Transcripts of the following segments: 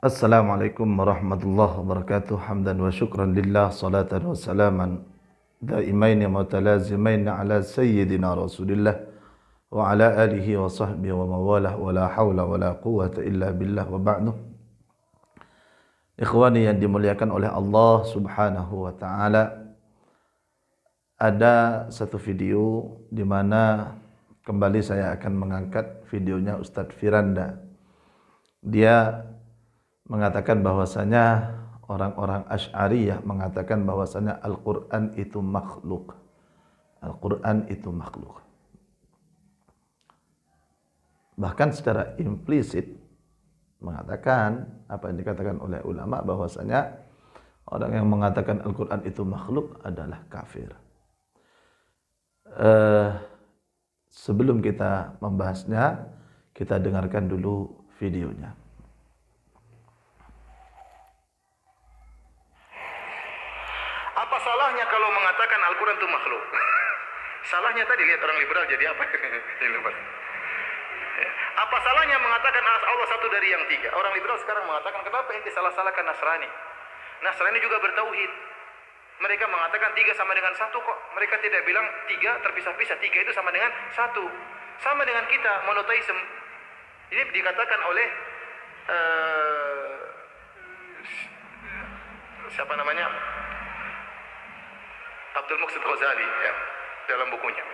Assalamualaikum warahmatullahi wabarakatuh. Hamdan wa syukran lillah salatan wa salaman daimain mutalazimain ala sayyidina Rasulillah wa ala alihi wa sahbihi wa mawalah wa la haula wa la quwata illa billah wa ba'du. Ikhwani yang dimuliakan oleh Allah Subhanahu wa taala. Ada satu video di mana kembali saya akan mengangkat videonya Ustadz Firanda. Dia mengatakan bahwasanya orang-orang Asy'ariyah mengatakan bahwasanya Al-Qur'an itu makhluk. Al-Qur'an itu makhluk. Bahkan secara implisit mengatakan apa yang dikatakan oleh ulama bahwasanya orang yang mengatakan Al-Qur'an itu makhluk adalah kafir. Uh, sebelum kita membahasnya, kita dengarkan dulu videonya. Salahnya tadi lihat orang liberal jadi apa? liberal. Ya. Apa salahnya mengatakan Allah satu dari yang tiga? Orang liberal sekarang mengatakan kenapa ente salah-salahkan Nasrani? Nasrani juga bertauhid. Mereka mengatakan tiga sama dengan satu kok. Mereka tidak bilang tiga terpisah-pisah. Tiga itu sama dengan satu. Sama dengan kita monoteism Ini dikatakan oleh uh, siapa namanya Abdul Muqsid Ghazali ya dalam bukunya.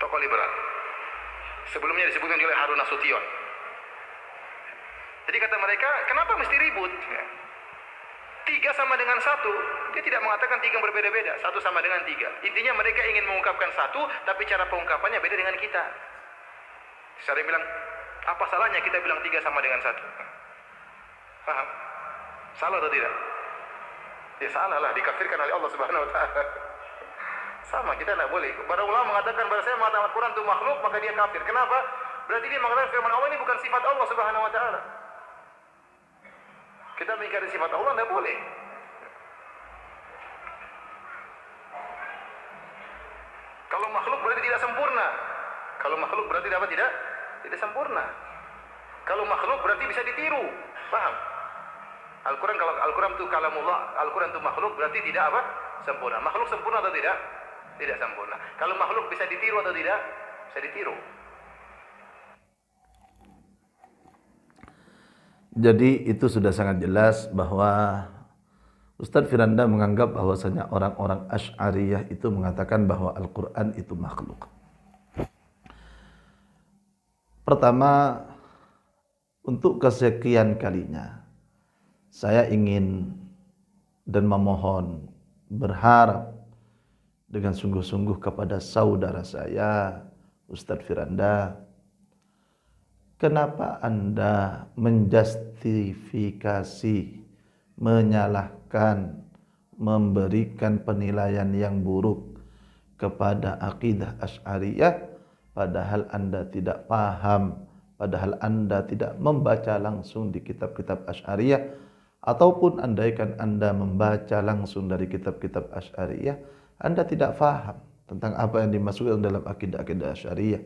Tokoh liberal. Sebelumnya disebutkan oleh Harun Nasution. Jadi kata mereka, kenapa mesti ribut? Ya. Tiga sama dengan satu, dia tidak mengatakan tiga yang berbeda-beda, satu sama dengan tiga. Intinya mereka ingin mengungkapkan satu, tapi cara pengungkapannya beda dengan kita. Saya bilang, apa salahnya kita bilang tiga sama dengan satu? Paham? Salah atau tidak? Ya salah lah, dikafirkan oleh Allah Subhanahu Wa Taala. Sama, kita tidak boleh. Para ulama mengatakan bahwa saya mengatakan Al-Quran itu makhluk, maka dia kafir. Kenapa? Berarti dia mengatakan firman Allah ini bukan sifat Allah subhanahu wa ta'ala. Kita mengingkari sifat Allah tidak boleh. Kalau makhluk berarti tidak sempurna. Kalau makhluk berarti apa tidak? Tidak sempurna. Kalau makhluk berarti bisa ditiru. Paham? Al-Quran kalau Al-Quran itu kalamullah, Al-Quran itu makhluk berarti tidak apa? Sempurna. Makhluk sempurna atau tidak? Tidak sempurna. Kalau makhluk bisa ditiru atau tidak? Bisa ditiru. Jadi itu sudah sangat jelas bahwa Ustadz Firanda menganggap bahwasanya orang-orang Ash'ariyah itu mengatakan bahwa Al-Quran itu makhluk. Pertama, untuk kesekian kalinya, saya ingin dan memohon, berharap dengan sungguh-sungguh kepada saudara saya, Ustadz Firanda. Kenapa Anda menjustifikasi, menyalahkan, memberikan penilaian yang buruk kepada akidah ashariyah, padahal Anda tidak paham, padahal Anda tidak membaca langsung di kitab-kitab ashariyah, ataupun andaikan Anda membaca langsung dari kitab-kitab Asy'ariyah anda tidak faham tentang apa yang dimaksudkan dalam akidah-akidah syariah.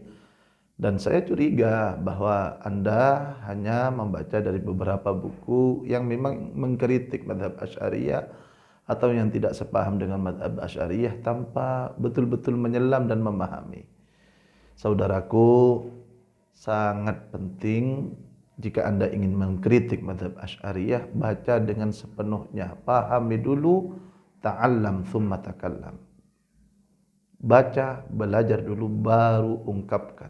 Dan saya curiga bahwa Anda hanya membaca dari beberapa buku yang memang mengkritik madhab Asyariah atau yang tidak sepaham dengan madhab Asyariah tanpa betul-betul menyelam dan memahami. Saudaraku, sangat penting jika Anda ingin mengkritik madhab Asyariah, baca dengan sepenuhnya, pahami dulu, ta'allam thumma takallam. Baca, belajar dulu baru ungkapkan.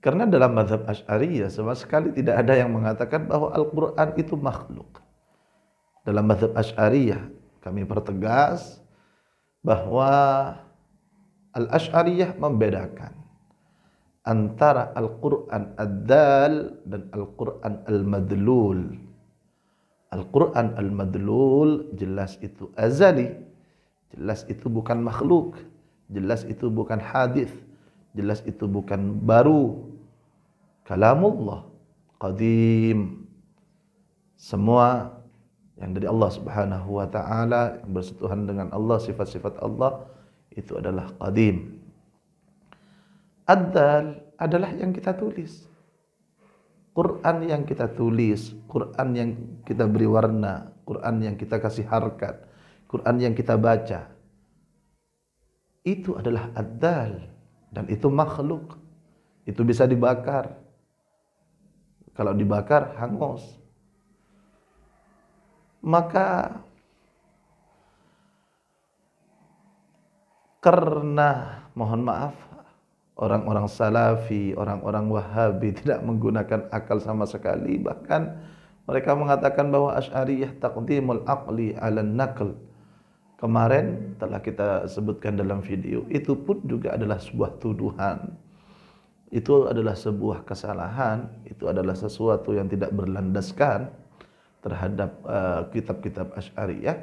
Karena dalam mazhab Asy'ariyah sama sekali tidak ada yang mengatakan bahwa Al-Qur'an itu makhluk. Dalam mazhab Asy'ariyah kami pertegas bahwa Al-Asy'ariyah membedakan antara Al-Qur'an ad-dal dan Al-Qur'an al-madlul. al quran al madlul Al-Quran al-madlul jelas itu azali. Jelas itu bukan makhluk. Jelas itu bukan hadis. Jelas itu bukan baru. Kalamullah. Qadim. Semua yang dari Allah Subhanahu wa taala yang bersentuhan dengan Allah sifat-sifat Allah itu adalah qadim. Adal adalah yang kita tulis. Quran yang kita tulis, Quran yang kita beri warna, Quran yang kita kasih harkat, Quran yang kita baca. Itu adalah adal dan itu makhluk. Itu bisa dibakar. Kalau dibakar hangus. Maka karena mohon maaf orang-orang salafi, orang-orang wahabi tidak menggunakan akal sama sekali. Bahkan mereka mengatakan bahwa Asy'ariyah taqdimul aqli 'ala naql. Kemarin telah kita sebutkan dalam video. Itu pun juga adalah sebuah tuduhan. Itu adalah sebuah kesalahan, itu adalah sesuatu yang tidak berlandaskan terhadap eh, kitab-kitab uh, Asy'ariyah.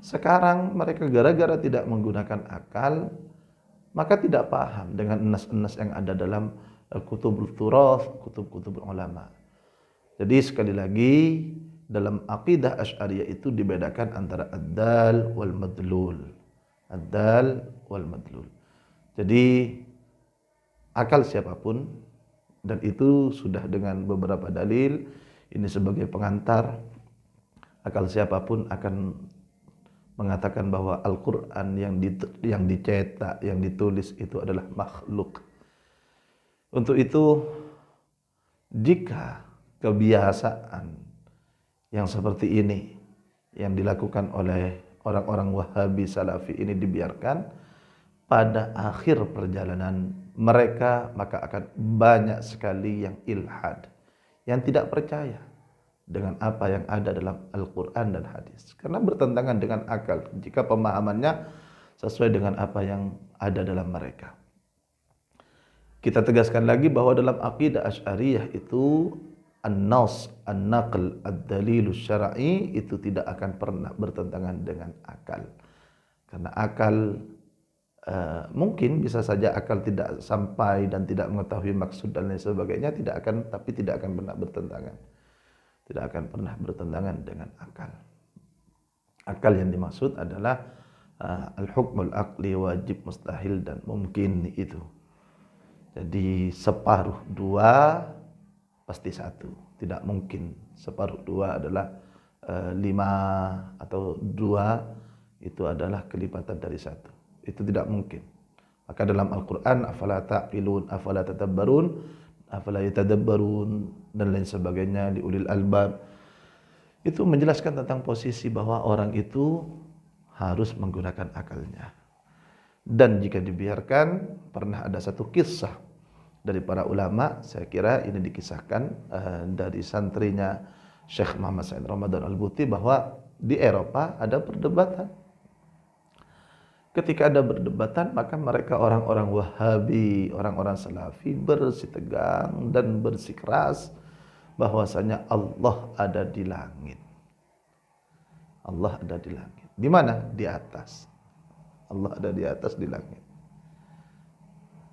Sekarang mereka gara-gara tidak menggunakan akal, maka tidak paham dengan enas-enas yang ada dalam eh, kutubul turas, kutub-kutub ulama. Jadi sekali lagi dalam akidah Asy'ariyah itu dibedakan antara ad wal madlul. ad wal madlul. Jadi akal siapapun dan itu sudah dengan beberapa dalil ini sebagai pengantar akal siapapun akan mengatakan bahwa Al-Quran yang, yang dicetak, yang ditulis itu adalah makhluk. Untuk itu, jika kebiasaan yang seperti ini yang dilakukan oleh orang-orang Wahabi Salafi ini dibiarkan, pada akhir perjalanan mereka maka akan banyak sekali yang ilhad, yang tidak percaya dengan apa yang ada dalam Al-Quran dan hadis. Karena bertentangan dengan akal jika pemahamannya sesuai dengan apa yang ada dalam mereka. Kita tegaskan lagi bahwa dalam akidah Asy'ariyah itu an-nas, an-naql, ad-dalil syar'i itu tidak akan pernah bertentangan dengan akal. Karena akal Uh, mungkin bisa saja akal tidak sampai dan tidak mengetahui maksud dan lain sebagainya tidak akan tapi tidak akan pernah bertentangan tidak akan pernah bertentangan dengan akal. Akal yang dimaksud adalah uh, al-hukmul akli wajib mustahil dan mungkin itu. Jadi separuh dua pasti satu, tidak mungkin. Separuh dua adalah uh, lima atau dua itu adalah kelipatan dari satu. Itu tidak mungkin. Maka dalam Al-Quran, afala ta'qilun, afala tatabbarun, afala yatadabbarun dan lain sebagainya di ulil albab itu menjelaskan tentang posisi bahwa orang itu harus menggunakan akalnya dan jika dibiarkan pernah ada satu kisah dari para ulama saya kira ini dikisahkan uh, dari santrinya Syekh Muhammad Said Ramadan Al-Buti bahwa di Eropa ada perdebatan Ketika ada berdebatan maka mereka orang-orang Wahabi, orang-orang Salafi bersitegang dan bersikeras bahwasanya Allah ada di langit. Allah ada di langit. Di mana? Di atas. Allah ada di atas di langit.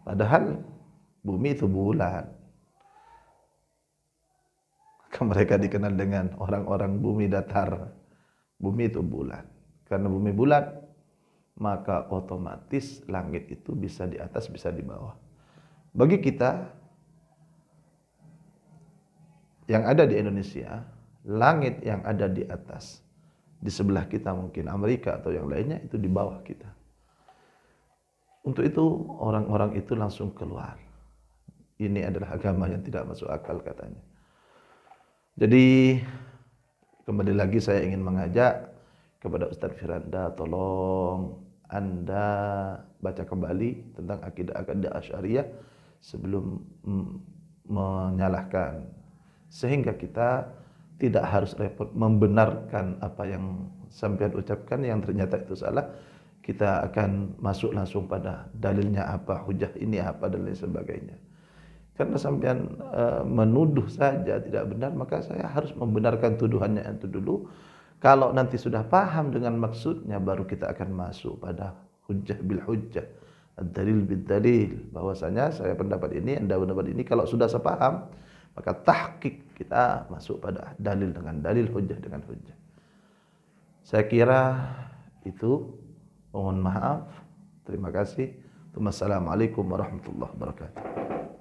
Padahal bumi itu bulat. Maka mereka dikenal dengan orang-orang bumi datar. Bumi itu bulat. Karena bumi bulat, maka otomatis langit itu bisa di atas, bisa di bawah. Bagi kita yang ada di Indonesia, langit yang ada di atas, di sebelah kita mungkin Amerika atau yang lainnya itu di bawah kita. Untuk itu orang-orang itu langsung keluar. Ini adalah agama yang tidak masuk akal katanya. Jadi kembali lagi saya ingin mengajak kepada Ustadz Firanda tolong anda baca kembali tentang akidah-akidah Asy'ariyah sebelum menyalahkan sehingga kita tidak harus repot membenarkan apa yang sampean ucapkan yang ternyata itu salah kita akan masuk langsung pada dalilnya apa hujah ini apa dan lain sebagainya karena sampean e, menuduh saja tidak benar maka saya harus membenarkan tuduhannya itu dulu kalau nanti sudah paham dengan maksudnya baru kita akan masuk pada hujjah bil hujjah. Dalil bil dalil. Bahwasanya saya pendapat ini, anda pendapat ini. Kalau sudah sepaham, maka tahkik kita masuk pada dalil dengan dalil, hujjah dengan hujjah. Saya kira itu. Mohon maaf. Terima kasih. Wassalamualaikum warahmatullahi wabarakatuh.